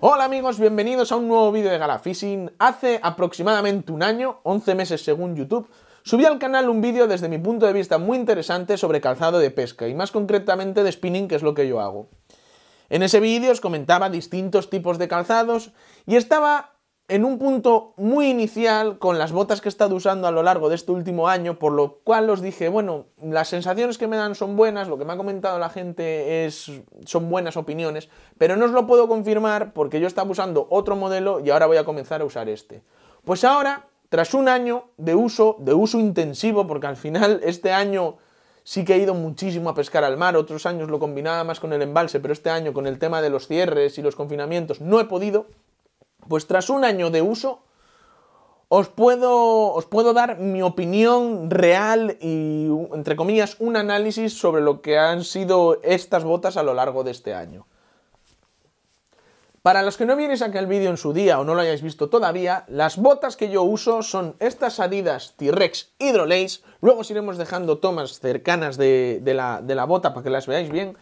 Hola amigos, bienvenidos a un nuevo vídeo de Galafishing. Hace aproximadamente un año, 11 meses según YouTube, subí al canal un vídeo desde mi punto de vista muy interesante sobre calzado de pesca y más concretamente de spinning, que es lo que yo hago. En ese vídeo os comentaba distintos tipos de calzados y estaba en un punto muy inicial con las botas que he estado usando a lo largo de este último año, por lo cual os dije, bueno, las sensaciones que me dan son buenas, lo que me ha comentado la gente es son buenas opiniones, pero no os lo puedo confirmar porque yo estaba usando otro modelo y ahora voy a comenzar a usar este. Pues ahora, tras un año de uso, de uso intensivo, porque al final este año sí que he ido muchísimo a pescar al mar, otros años lo combinaba más con el embalse, pero este año con el tema de los cierres y los confinamientos no he podido pues tras un año de uso, os puedo, os puedo dar mi opinión real y, entre comillas, un análisis sobre lo que han sido estas botas a lo largo de este año. Para los que no vierais el vídeo en su día o no lo hayáis visto todavía, las botas que yo uso son estas Adidas T-Rex Lace. luego os iremos dejando tomas cercanas de, la, de la bota para que las veáis bien,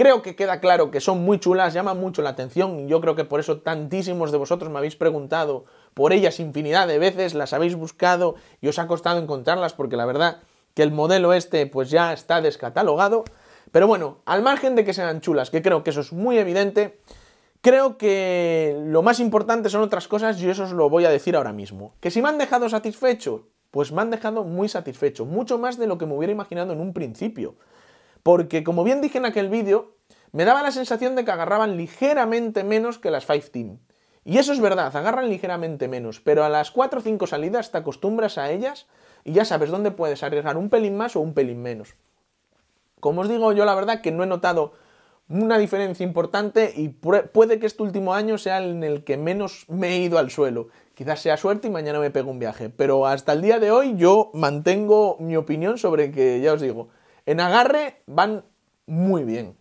Creo que queda claro que son muy chulas, llaman mucho la atención. Yo creo que por eso tantísimos de vosotros me habéis preguntado por ellas infinidad de veces, las habéis buscado y os ha costado encontrarlas porque la verdad que el modelo este pues ya está descatalogado. Pero bueno, al margen de que sean chulas, que creo que eso es muy evidente, creo que lo más importante son otras cosas y eso os lo voy a decir ahora mismo. Que si me han dejado satisfecho, pues me han dejado muy satisfecho, mucho más de lo que me hubiera imaginado en un principio porque como bien dije en aquel vídeo, me daba la sensación de que agarraban ligeramente menos que las 5 Team. Y eso es verdad, agarran ligeramente menos, pero a las 4 o 5 salidas te acostumbras a ellas y ya sabes dónde puedes arriesgar un pelín más o un pelín menos. Como os digo, yo la verdad que no he notado una diferencia importante y puede que este último año sea en el que menos me he ido al suelo. Quizás sea suerte y mañana me pego un viaje, pero hasta el día de hoy yo mantengo mi opinión sobre que, ya os digo, en agarre van muy bien.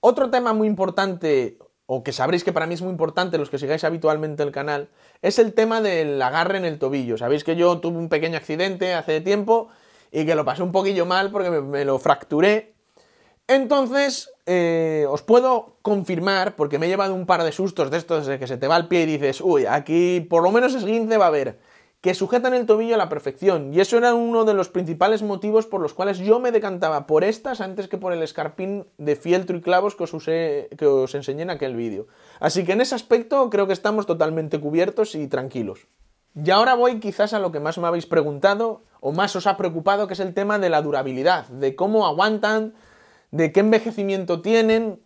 Otro tema muy importante, o que sabréis que para mí es muy importante, los que sigáis habitualmente el canal, es el tema del agarre en el tobillo. Sabéis que yo tuve un pequeño accidente hace tiempo y que lo pasé un poquillo mal porque me, lo fracturé. Entonces, eh, os puedo confirmar, porque me he llevado un par de sustos de estos de que se te va el pie y dices, uy, aquí por lo menos esguince va a haber que sujetan el tobillo a la perfección. Y eso era uno de los principales motivos por los cuales yo me decantaba por estas antes que por el escarpín de fieltro y clavos que os, que os enseñé en aquel vídeo. Así que en ese aspecto creo que estamos totalmente cubiertos y tranquilos. Y ahora voy quizás a lo que más me habéis preguntado o más os ha preocupado, que es el tema de la durabilidad, de cómo aguantan, de qué envejecimiento tienen.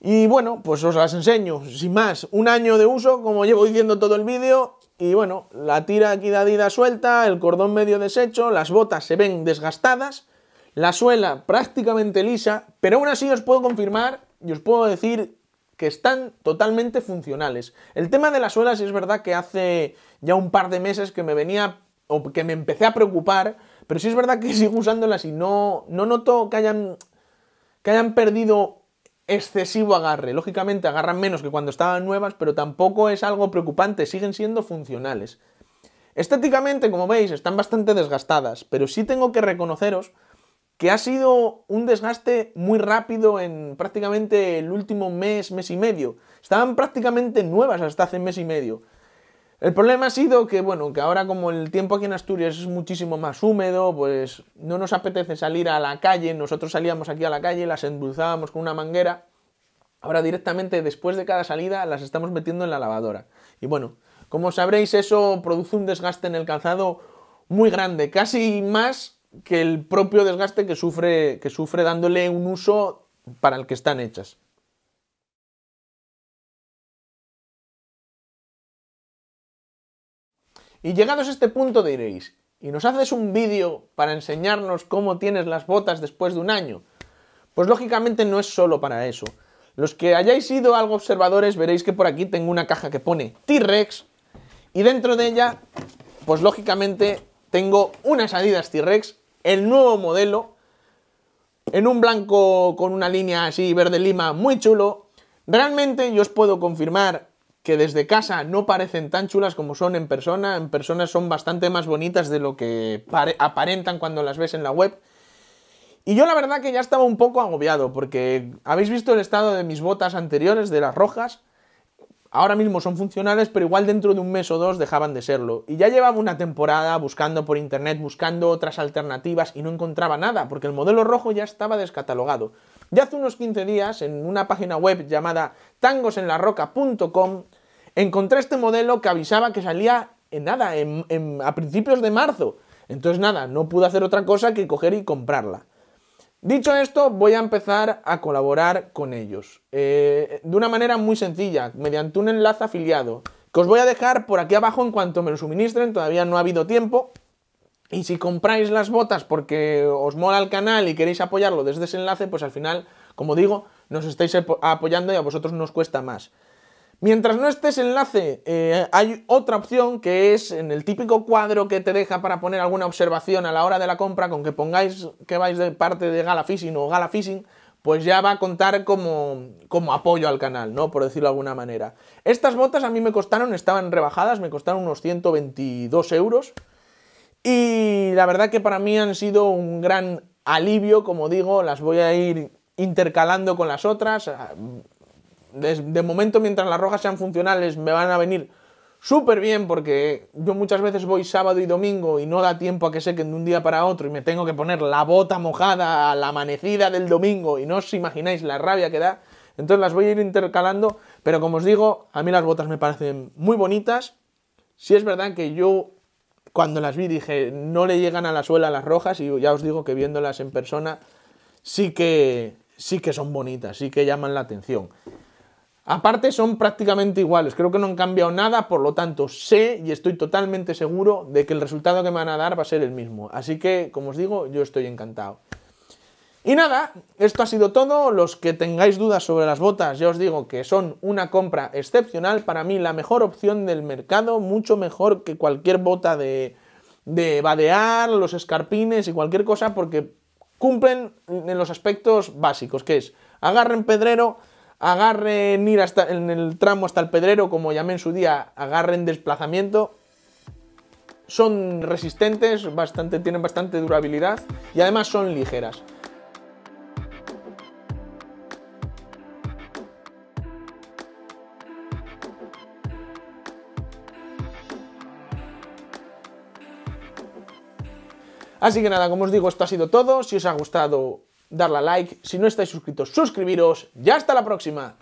Y bueno, pues os las enseño. Sin más, un año de uso, como llevo diciendo todo el vídeo, y bueno, la tira aquí da suelta, el cordón medio deshecho, las botas se ven desgastadas, la suela prácticamente lisa, pero aún así os puedo confirmar y os puedo decir que están totalmente funcionales. El tema de las suelas es verdad que hace ya un par de meses que me venía o que me empecé a preocupar, pero sí es verdad que sigo usándolas y no, no noto que hayan, que hayan perdido excesivo agarre. Lógicamente agarran menos que cuando estaban nuevas, pero tampoco es algo preocupante, siguen siendo funcionales. Estéticamente, como veis, están bastante desgastadas, pero sí tengo que reconoceros que ha sido un desgaste muy rápido en prácticamente el último mes, mes y medio. Estaban prácticamente nuevas hasta hace mes y medio. El problema ha sido que, bueno, que ahora como el tiempo aquí en Asturias es muchísimo más húmedo, pues no nos apetece salir a la calle, nosotros salíamos aquí a la calle, las endulzábamos con una manguera, ahora directamente después de cada salida las estamos metiendo en la lavadora. Y bueno, como sabréis eso produce un desgaste en el calzado muy grande, casi más que el propio desgaste que sufre, que sufre dándole un uso para el que están hechas. Y llegados a este punto diréis, ¿y nos haces un vídeo para enseñarnos cómo tienes las botas después de un año? Pues lógicamente no es solo para eso. Los que hayáis sido algo observadores veréis que por aquí tengo una caja que pone T-Rex y dentro de ella, pues lógicamente tengo unas Adidas T-Rex, el nuevo modelo, en un blanco con una línea así verde lima muy chulo. Realmente yo os puedo confirmar que desde casa no parecen tan chulas como son en persona, en persona son bastante más bonitas de lo que aparentan cuando las ves en la web. Y yo la verdad que ya estaba un poco agobiado, porque habéis visto el estado de mis botas anteriores, de las rojas, ahora mismo son funcionales, pero igual dentro de un mes o dos dejaban de serlo. Y ya llevaba una temporada buscando por internet, buscando otras alternativas y no encontraba nada, porque el modelo rojo ya estaba descatalogado. Ya hace unos 15 días, en una página web llamada tangosenlarroca.com, Encontré este modelo que avisaba que salía en nada, a principios de marzo. Entonces nada, no pude hacer otra cosa que coger y comprarla. Dicho esto, voy a empezar a colaborar con ellos. Eh, de una manera muy sencilla, mediante un enlace afiliado, que os voy a dejar por aquí abajo en cuanto me lo suministren, todavía no ha habido tiempo. Y si compráis las botas porque os mola el canal y queréis apoyarlo desde ese enlace, pues al final, como digo, nos estáis apoyando y a vosotros nos cuesta más. Mientras no estés enlace, eh, hay otra opción que es en el típico cuadro que te deja para poner alguna observación a la hora de la compra, con que pongáis que vais de parte de Gala Fishing o Gala Fishing, pues ya va a contar como, como apoyo al canal, ¿no? Por decirlo de alguna manera. Estas botas a mí me costaron, estaban rebajadas, me costaron unos 122 euros. Y la verdad que para mí han sido un gran alivio, como digo, las voy a ir intercalando con las otras ah, de, momento mientras las rojas sean funcionales me van a venir súper bien porque yo muchas veces voy sábado y domingo y no da tiempo a que sequen de un día para otro y me tengo que poner la bota mojada a la amanecida del domingo y no os imagináis la rabia que da. Entonces las voy a ir intercalando, pero como os digo, a mí las botas me parecen muy bonitas. Si es verdad que yo cuando las vi dije, no le llegan a la suela las rojas y ya os digo que viéndolas en persona sí que sí que son bonitas, sí que llaman la atención. Aparte son prácticamente iguales, creo que no han cambiado nada, por lo tanto sé y estoy totalmente seguro de que el resultado que me van a dar va a ser el mismo. Así que, como os digo, yo estoy encantado. Y nada, esto ha sido todo. Los que tengáis dudas sobre las botas, ya os digo que son una compra excepcional. Para mí, la mejor opción del mercado, mucho mejor que cualquier bota de, de badear, los escarpines y cualquier cosa, porque cumplen en los aspectos básicos, que es agarren pedrero, agarren ir hasta en el tramo hasta el pedrero, como llamé en su día, agarren desplazamiento. Son resistentes, bastante, tienen bastante durabilidad y además son ligeras. Así que nada, como os digo, esto ha sido todo. Si os ha gustado, darle like. Si no estáis suscritos, suscribiros. Ya hasta la próxima.